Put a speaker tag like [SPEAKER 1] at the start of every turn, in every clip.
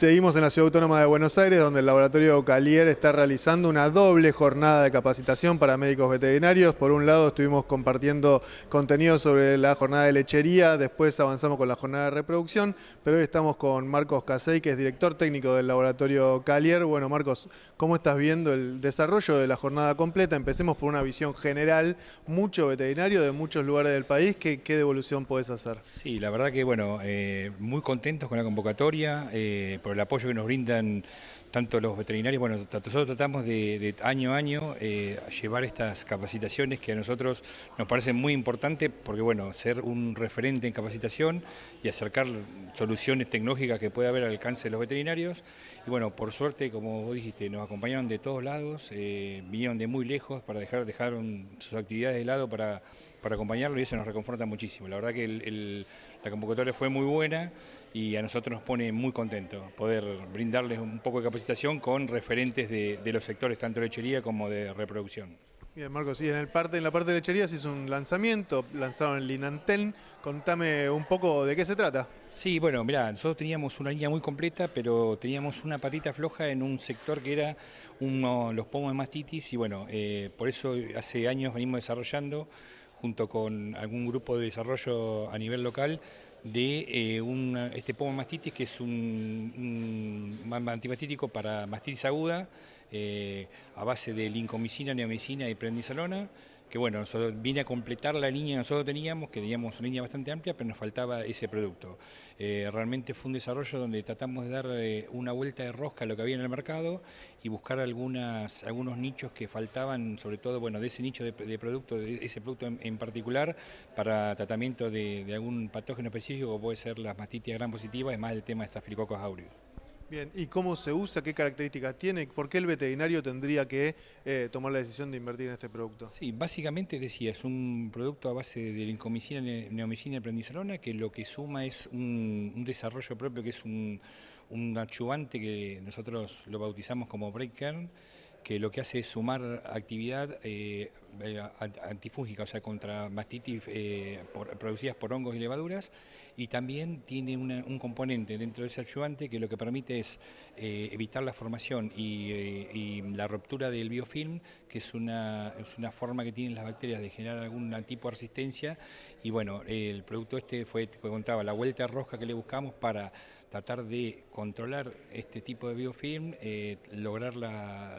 [SPEAKER 1] Seguimos en la Ciudad Autónoma de Buenos Aires, donde el laboratorio Calier está realizando una doble jornada de capacitación para médicos veterinarios. Por un lado, estuvimos compartiendo contenido sobre la jornada de lechería, después avanzamos con la jornada de reproducción, pero hoy estamos con Marcos Casey, que es director técnico del laboratorio Calier. Bueno, Marcos, ¿cómo estás viendo el desarrollo de la jornada completa? Empecemos por una visión general, mucho veterinario de muchos lugares del país. ¿Qué,
[SPEAKER 2] devolución puedes hacer? Sí, la verdad que, bueno, eh, muy contentos con la convocatoria. Eh, el apoyo que nos brindan tanto los veterinarios, bueno, nosotros tratamos de, año a año eh, llevar estas capacitaciones que a nosotros nos parecen muy importantes porque, bueno, ser un referente en capacitación y acercar soluciones tecnológicas que pueda haber al alcance de los veterinarios. Y bueno, por suerte, como vos dijiste, nos acompañaron de todos lados, eh, vinieron de muy lejos para dejar, dejaron sus actividades de lado para, para acompañarlo y eso nos reconforta muchísimo. La verdad que el la convocatoria fue muy buena y a nosotros nos pone muy contento poder brindarles un poco de capacitación con referentes de, los sectores tanto de lechería como de reproducción.
[SPEAKER 1] Bien, Marcos, y en, el parte, en la parte de lechería se hizo un lanzamiento, lanzaron el Linantel.
[SPEAKER 2] Contame un poco de qué se trata. Sí, bueno, mirá, nosotros teníamos una línea muy completa, pero teníamos una patita floja en un sector que era los pomos de mastitis, y bueno, eh, por eso hace años venimos desarrollando junto con algún grupo de desarrollo a nivel local de eh, este pomo mastitis, que es un, un antimastítico para mastitis aguda eh, a base de lincomicina, neomicina y prednisolona que bueno, nosotros vine a completar la línea que nosotros teníamos, que teníamos una línea bastante amplia, pero nos faltaba ese producto. Eh, realmente fue un desarrollo donde tratamos de dar eh, una vuelta de rosca a lo que había en el mercado y buscar algunos nichos que faltaban, sobre todo bueno, de ese nicho de, producto, de ese producto en, particular, para tratamiento de, algún patógeno específico, puede ser las mastitis gran positiva, es más el tema de estafilococos aureus.
[SPEAKER 1] Bien, ¿y cómo se usa? ¿Qué características tiene? ¿Por qué el veterinario tendría que eh, tomar la
[SPEAKER 2] decisión de invertir en este producto? Sí, básicamente decía, es un producto a base de lincomicina, neomicina y que lo que suma es un, desarrollo propio, que es un, un, que nosotros lo bautizamos como break que lo que hace es sumar actividad eh, eh antifúngica, o sea, contra mastitis eh, producidas por hongos y levaduras, y también tiene un componente dentro de ese ayudante que lo que permite es eh, evitar la formación y, la ruptura del biofilm, que es una, forma que tienen las bacterias de generar algún tipo de resistencia, y bueno, el producto este fue, contaba, la vuelta roja que le buscamos para tratar de controlar este tipo de biofilm, eh, lograr la,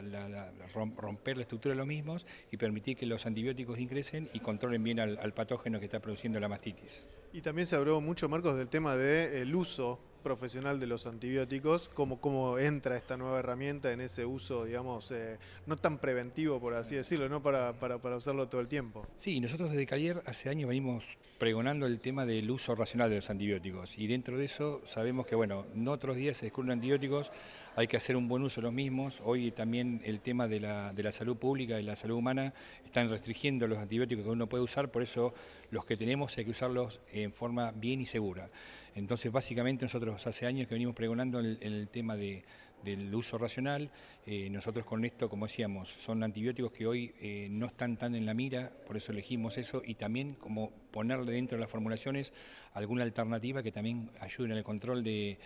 [SPEAKER 2] romper la estructura de los mismos y permitir que los antibióticos ingresen y controlen bien al, patógeno que está produciendo la mastitis.
[SPEAKER 1] Y también se habló mucho, Marcos, del tema del eh, uso profesional de los antibióticos, cómo, cómo entra esta nueva herramienta en ese uso, digamos, eh, no tan preventivo, por así decirlo, ¿no? Para, para, para usarlo todo el tiempo.
[SPEAKER 2] Sí, nosotros desde Calier hace años venimos pregonando el tema del uso racional de los antibióticos y dentro de eso sabemos que, bueno, no otros días se descubren antibióticos, hay que hacer un buen uso de los mismos. Hoy también el tema de la, de la salud pública y la salud humana están restringiendo los antibióticos que uno puede usar, por eso los que tenemos hay que usarlos en forma bien y segura. Entonces, básicamente nosotros hace años que venimos pregonando el, tema del uso racional. Eh, nosotros con esto, como decíamos, son antibióticos que hoy eh, no están tan en la mira, por eso elegimos eso, y también como ponerle dentro de las formulaciones alguna alternativa que también ayude en el control de,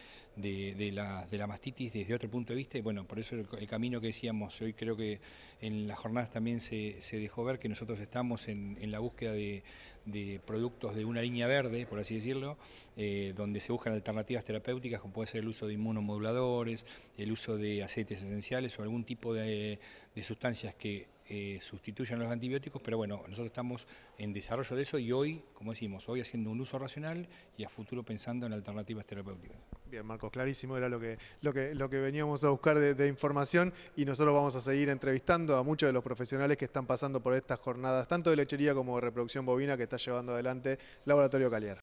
[SPEAKER 2] la, mastitis desde otro punto de vista. Y bueno, por eso el, camino que decíamos hoy creo que en las jornadas también se, dejó ver que nosotros estamos en, la búsqueda de, productos de una línea verde, por así decirlo, eh, donde se buscan alternativas terapéuticas como puede ser el uso de inmunomoduladores, el uso de aceites esenciales o algún tipo de sustancias que eh, sustituyan los antibióticos, pero bueno, nosotros estamos en desarrollo de eso y hoy, como decimos, hoy haciendo un uso racional y a futuro pensando en alternativas terapéuticas.
[SPEAKER 1] Bien, Marcos, clarísimo, era lo que, lo que, lo que veníamos a buscar de, de información y nosotros vamos a seguir entrevistando a muchos de los profesionales que están pasando por estas jornadas, tanto de lechería como de reproducción bovina que está llevando adelante Laboratorio Calier.